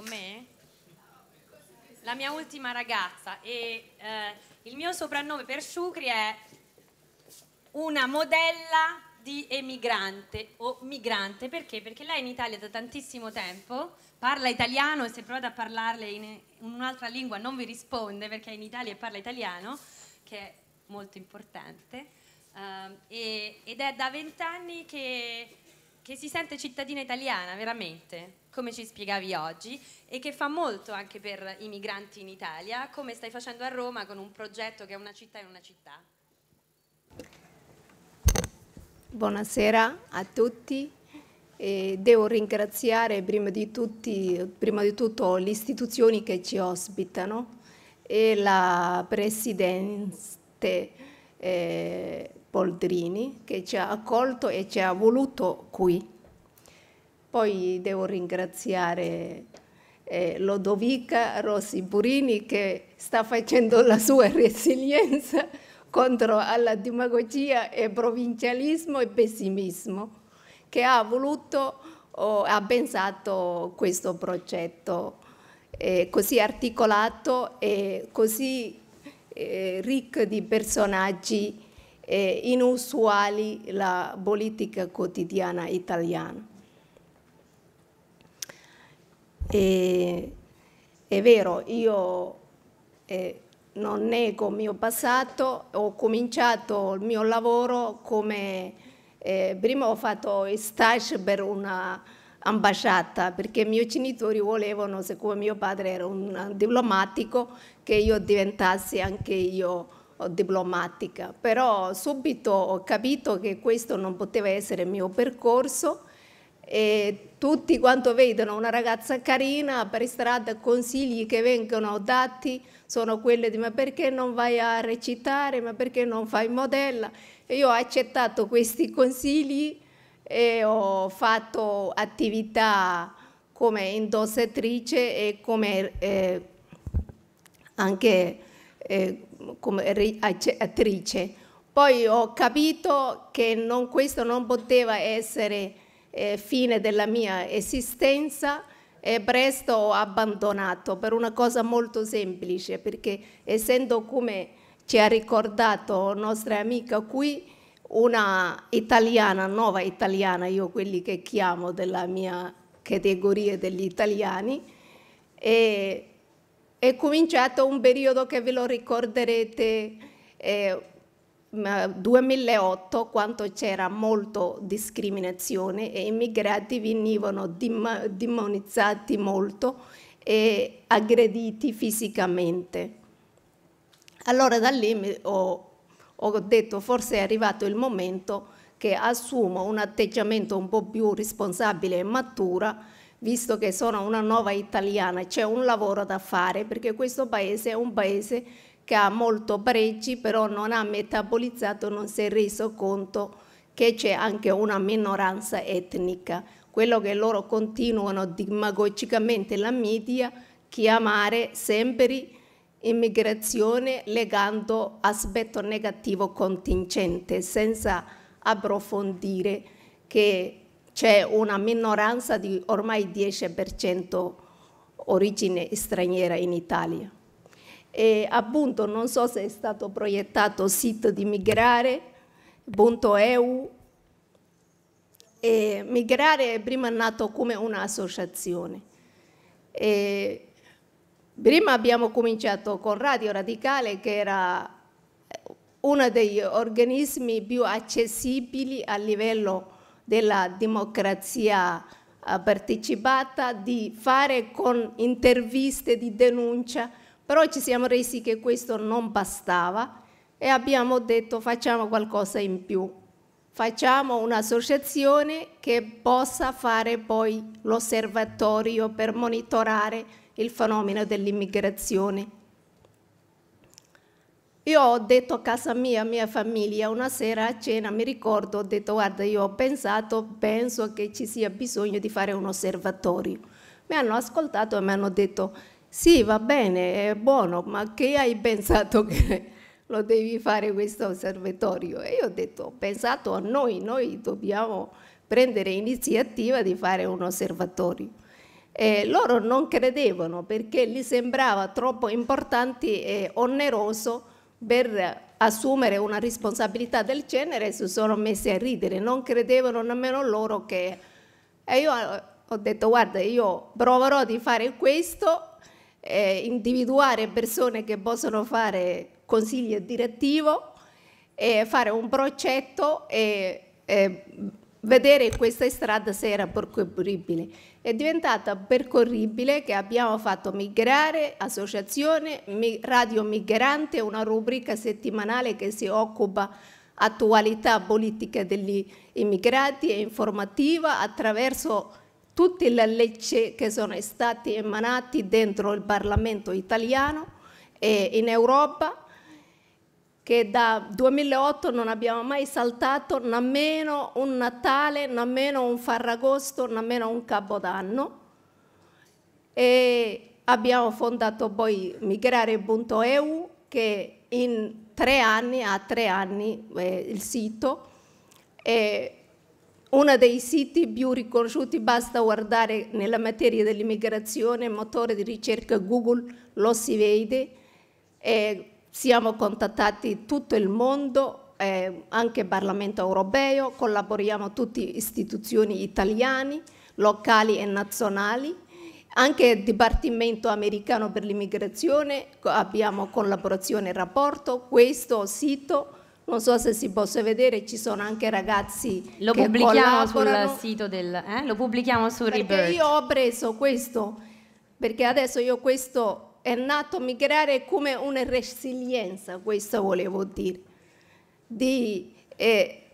con me? La mia ultima ragazza e eh, il mio soprannome per Sciucri è una modella di emigrante o migrante perché? Perché lei è in Italia da tantissimo tempo, parla italiano e se provate a parlarle in un'altra lingua non vi risponde perché è in Italia e parla italiano, che è molto importante. Uh, e, ed è da vent'anni che che si sente cittadina italiana veramente, come ci spiegavi oggi, e che fa molto anche per i migranti in Italia, come stai facendo a Roma con un progetto che è una città in una città. Buonasera a tutti. E devo ringraziare prima di, tutti, prima di tutto le istituzioni che ci ospitano e la Presidente eh, Boldrini che ci ha accolto e ci ha voluto qui. Poi devo ringraziare eh, Lodovica Rossi Burini che sta facendo la sua resilienza contro la demagogia e provincialismo e pessimismo, che ha voluto, oh, ha pensato questo progetto eh, così articolato e così eh, ricco di personaggi eh, inusuali la politica quotidiana italiana. E, è vero, io eh, non nego il mio passato, ho cominciato il mio lavoro come, eh, prima ho fatto stage per un'ambasciata perché i miei genitori volevano, siccome mio padre era un diplomatico, che io diventassi anche io diplomatica, però subito ho capito che questo non poteva essere il mio percorso e tutti quanto vedono una ragazza carina per strada consigli che vengono dati sono quelli di ma perché non vai a recitare, ma perché non fai modella e io ho accettato questi consigli e ho fatto attività come indossatrice e come eh, anche eh, come attrice. Poi ho capito che non, questo non poteva essere eh, fine della mia esistenza e presto ho abbandonato per una cosa molto semplice, perché essendo come ci ha ricordato nostra amica qui, una italiana, nuova italiana, io quelli che chiamo della mia categoria degli italiani, e è cominciato un periodo che ve lo ricorderete, eh, 2008, quando c'era molta discriminazione e i migrati venivano dim demonizzati molto e aggrediti fisicamente. Allora da lì ho, ho detto forse è arrivato il momento che assumo un atteggiamento un po' più responsabile e matura visto che sono una nuova italiana, c'è un lavoro da fare perché questo paese è un paese che ha molto pregi, però non ha metabolizzato, non si è reso conto che c'è anche una minoranza etnica. Quello che loro continuano demagogicamente la media chiamare sempre immigrazione legando aspetto negativo contingente senza approfondire che c'è una minoranza di ormai 10% origine straniera in Italia. E appunto non so se è stato proiettato il sito di migrare.eu. migrare è prima nato come un'associazione. prima abbiamo cominciato con Radio Radicale che era uno degli organismi più accessibili a livello della democrazia eh, partecipata, di fare con interviste di denuncia, però ci siamo resi che questo non bastava e abbiamo detto facciamo qualcosa in più, facciamo un'associazione che possa fare poi l'osservatorio per monitorare il fenomeno dell'immigrazione io ho detto a casa mia, a mia famiglia, una sera a cena, mi ricordo, ho detto guarda, io ho pensato, penso che ci sia bisogno di fare un osservatorio. Mi hanno ascoltato e mi hanno detto sì, va bene, è buono, ma che hai pensato che lo devi fare questo osservatorio? E io ho detto, ho pensato a noi, noi dobbiamo prendere iniziativa di fare un osservatorio. E loro non credevano perché gli sembrava troppo importante e oneroso per assumere una responsabilità del genere si sono messi a ridere, non credevano nemmeno loro che... E io eh, ho detto guarda io proverò di fare questo, eh, individuare persone che possono fare consiglio direttivo e fare un progetto e, e vedere questa strada se era percorribile. È diventata percorribile che abbiamo fatto migrare associazione Radio Migrante, una rubrica settimanale che si occupa attualità politica degli immigrati e informativa attraverso tutte le leggi che sono state emanate dentro il Parlamento italiano e in Europa che da 2008 non abbiamo mai saltato nemmeno un Natale, nemmeno un Farragosto, nemmeno un Capodanno. E abbiamo fondato poi migrare.eu che in tre anni, ha tre anni eh, il sito, è uno dei siti più riconosciuti, basta guardare nella materia dell'immigrazione, motore di ricerca Google, lo si vede. È siamo contattati tutto il mondo, eh, anche il Parlamento europeo, collaboriamo tutte istituzioni italiane, locali e nazionali, anche il Dipartimento americano per l'immigrazione, abbiamo collaborazione e rapporto, questo sito non so se si possa vedere, ci sono anche ragazzi lo che pubblichiamo sul sito del eh? lo pubblichiamo su Rebirth. Perché io ho preso questo perché adesso io questo è nato migrare come una resilienza, questo volevo dire, di eh,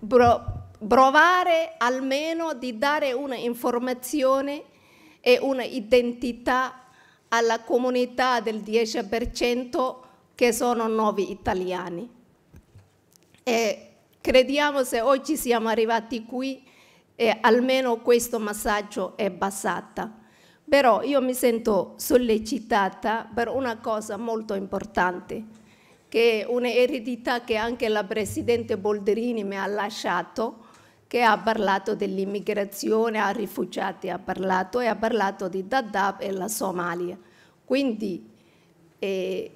provare almeno di dare un'informazione e un'identità alla comunità del 10% che sono nuovi italiani. E crediamo se oggi siamo arrivati qui, e almeno questo massaggio è basato però io mi sento sollecitata per una cosa molto importante, che è un'eredità che anche la Presidente Bolderini mi ha lasciato, che ha parlato dell'immigrazione, ha rifugiati, ha parlato e ha parlato di Dadaab e la Somalia. Quindi eh,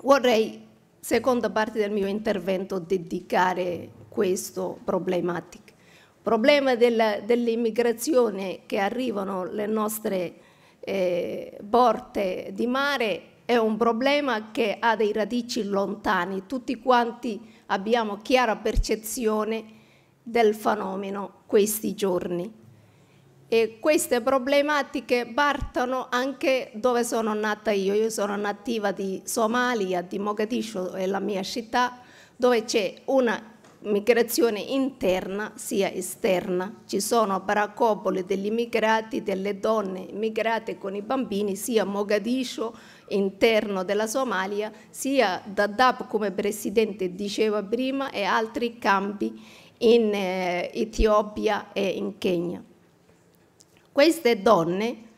vorrei, seconda parte del mio intervento, dedicare questa problematica problema del, dell'immigrazione che arrivano le nostre eh, porte di mare è un problema che ha dei radici lontani, tutti quanti abbiamo chiara percezione del fenomeno questi giorni. E queste problematiche partono anche dove sono nata io. Io sono nativa di Somalia, di Mogadiscio, è la mia città, dove c'è una migrazione interna sia esterna. Ci sono paracopole degli immigrati, delle donne immigrate con i bambini, sia a Mogadiscio, interno della Somalia, sia Dadaab, come Presidente diceva prima, e altri campi in eh, Etiopia e in Kenya. Queste donne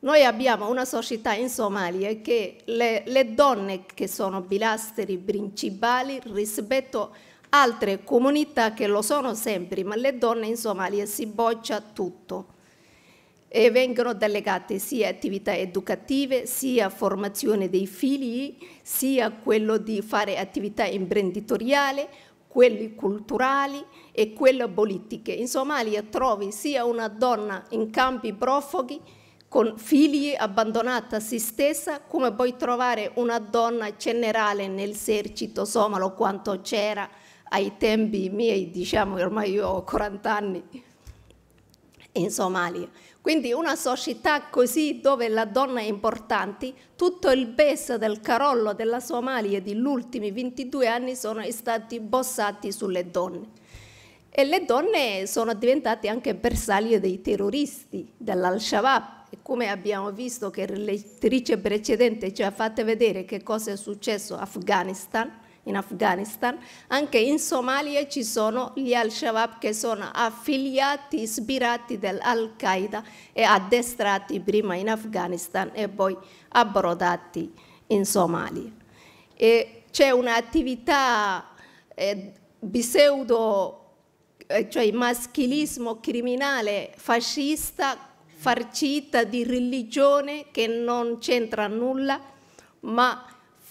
noi abbiamo una società in Somalia che le, le, donne che sono pilastri principali rispetto altre comunità che lo sono sempre, ma le donne in Somalia si boccia tutto e vengono delegate sia attività educative, sia formazione dei figli, sia quello di fare attività imprenditoriale, quelli culturali e quelle politiche. In Somalia trovi sia una donna in campi profughi con figli abbandonata a se stessa, come puoi trovare una donna generale nell'esercito somalo quanto c'era ai tempi miei, diciamo ormai io ho 40 anni in Somalia. Quindi una società così dove la donna è importante, tutto il peso del carollo della Somalia degli ultimi 22 anni sono stati bossati sulle donne. E le donne sono diventate anche bersaglio dei terroristi, dell'Al-Shabaab, come abbiamo visto che l'elettrice precedente ci ha fatto vedere che cosa è successo in Afghanistan, in Afghanistan, anche in Somalia ci sono gli al-Shabaab che sono affiliati, ispirati dall'Al-Qaeda e addestrati prima in Afghanistan e poi abbrodati in Somalia. E c'è un'attività eh, pseudo, eh, cioè maschilismo criminale fascista farcita di religione che non c'entra nulla, ma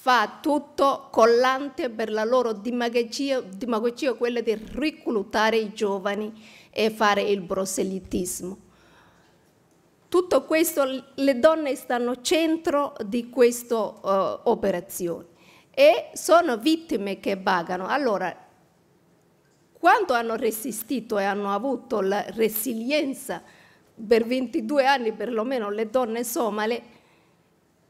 fa tutto collante per la loro dimagogia, demagogia quella di reclutare i giovani e fare il proselitismo. Tutto questo, le donne stanno centro di questa uh, eh, operazione e sono vittime che pagano. Allora, quanto hanno resistito e hanno avuto la resilienza per 22 anni perlomeno le donne somale,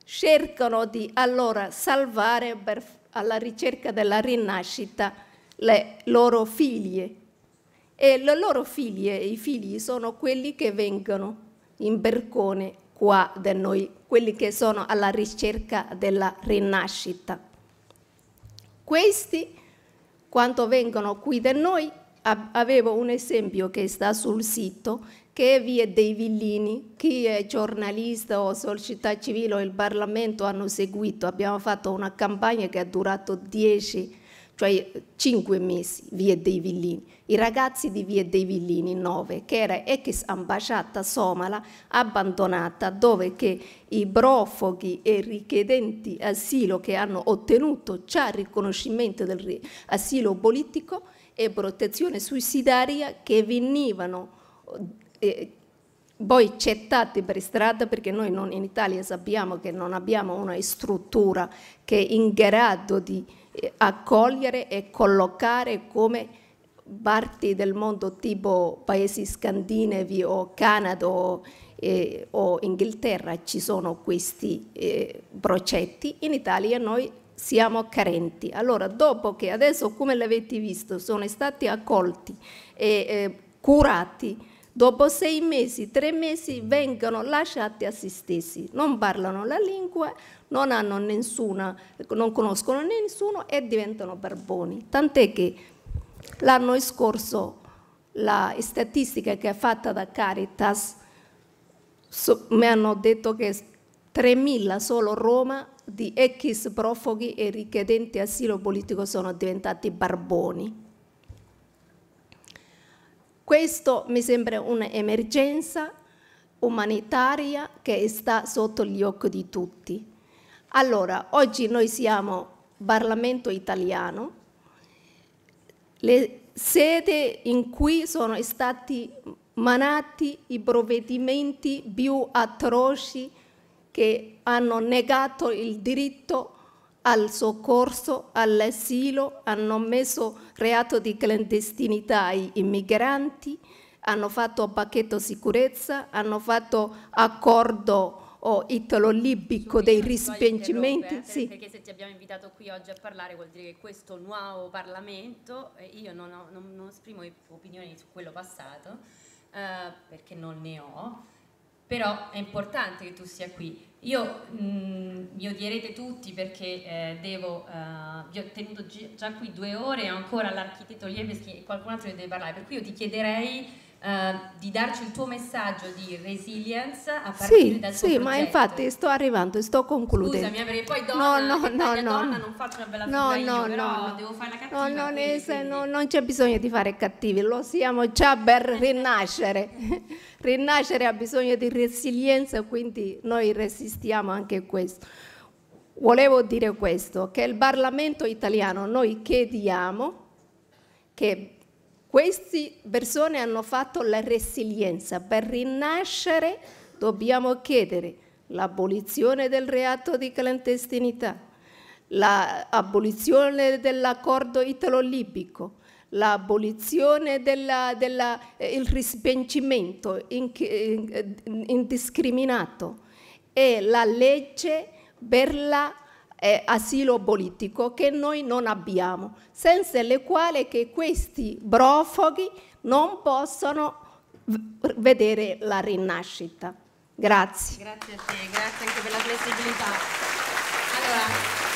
cercano di allora salvare per, alla ricerca della rinascita le loro figlie. E le loro figlie, i figli, sono quelli che vengono in Bercone qua da noi, quelli che sono alla ricerca della rinascita. Questi, quando vengono qui da noi, avevo un esempio che sta sul sito, che via dei villini, chi è giornalista o società civile o il Parlamento hanno seguito, abbiamo fatto una campagna che ha durato 10, cioè 5 mesi, via dei villini. I ragazzi di via dei villini 9, che era ex ambasciata somala abbandonata, dove che i profughi e richiedenti asilo che hanno ottenuto già il riconoscimento asilo politico e protezione suicidaria che venivano eh, voi gettate per strada perché noi non, in Italia sappiamo che non abbiamo una struttura che è in grado di eh, accogliere e collocare come parti del mondo tipo paesi scandinavi o Canada o, eh, o Inghilterra ci sono questi eh, progetti, in Italia noi siamo carenti. Allora, dopo che adesso, come l'avete visto, sono stati accolti e eh, curati Dopo sei mesi, tre mesi vengono lasciati a se stessi, non parlano la lingua, non, nessuna, non conoscono nessuno e diventano barboni. Tant'è che l'anno scorso la statistica che è fatta da Caritas so, mi hanno detto che 3.000 solo Roma di ex profughi e richiedenti asilo politico sono diventati barboni. Questo mi sembra un'emergenza umanitaria che sta sotto gli occhi di tutti. Allora, oggi noi siamo Parlamento italiano, le sede in cui sono stati manati i provvedimenti più atroci che hanno negato il diritto al soccorso, all'asilo, hanno messo reato di clandestinità ai migranti, hanno fatto pacchetto sicurezza, hanno fatto accordo o oh, italo-libico dei rispingimenti. Sì. Perché se ti abbiamo invitato qui oggi a parlare vuol dire che questo nuovo Parlamento, io non, ho, non, non esprimo opinioni su quello passato, eh, perché non ne ho, però è importante che tu sia qui. Io mh, mi odierete tutti perché eh, devo, eh, vi ho tenuto già qui due ore e ancora l'architetto Liebeschi e qualcun altro che deve parlare, per cui io ti chiederei Ehm, di darci il tuo messaggio di resilience a partire sì, dal tuo Sì, progetto. ma infatti sto arrivando, sto concludendo. Scusami, perché poi donna, no, no, no, no. donna non faccio una bella no, figura no, io, però no. devo fare la cattiva. No, non, quindi, No, non c'è bisogno di fare cattivi, lo siamo già per rinascere. rinascere ha bisogno di resilienza, quindi noi resistiamo anche a questo. Volevo dire questo, che il Parlamento italiano noi chiediamo che queste persone hanno fatto la resilienza. Per rinascere dobbiamo chiedere l'abolizione del reato di clandestinità, l'abolizione dell'accordo italo-libico, l'abolizione del eh, eh, indiscriminato e la legge per la eh, asilo politico che noi non abbiamo, senza le quali questi profughi non possono vedere la rinascita. Grazie. Grazie a te, grazie anche per la flessibilità. Allora,